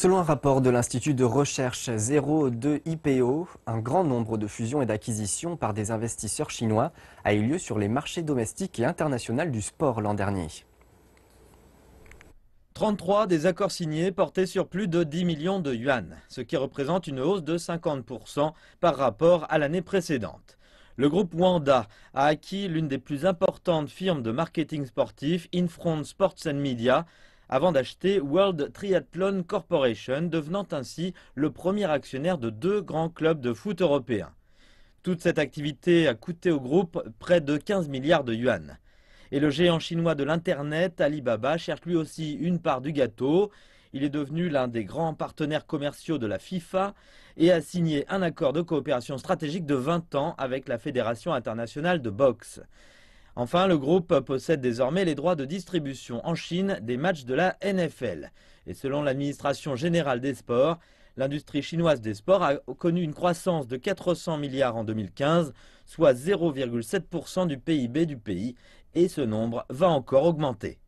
Selon un rapport de l'Institut de recherche 02 IPO, un grand nombre de fusions et d'acquisitions par des investisseurs chinois a eu lieu sur les marchés domestiques et internationaux du sport l'an dernier. 33 des accords signés portaient sur plus de 10 millions de yuan, ce qui représente une hausse de 50% par rapport à l'année précédente. Le groupe Wanda a acquis l'une des plus importantes firmes de marketing sportif, Infront Sports and Media, avant d'acheter World Triathlon Corporation, devenant ainsi le premier actionnaire de deux grands clubs de foot européens. Toute cette activité a coûté au groupe près de 15 milliards de yuan. Et le géant chinois de l'Internet, Alibaba, cherche lui aussi une part du gâteau. Il est devenu l'un des grands partenaires commerciaux de la FIFA et a signé un accord de coopération stratégique de 20 ans avec la Fédération internationale de boxe. Enfin, le groupe possède désormais les droits de distribution en Chine des matchs de la NFL. Et selon l'administration générale des sports, l'industrie chinoise des sports a connu une croissance de 400 milliards en 2015, soit 0,7% du PIB du pays, et ce nombre va encore augmenter.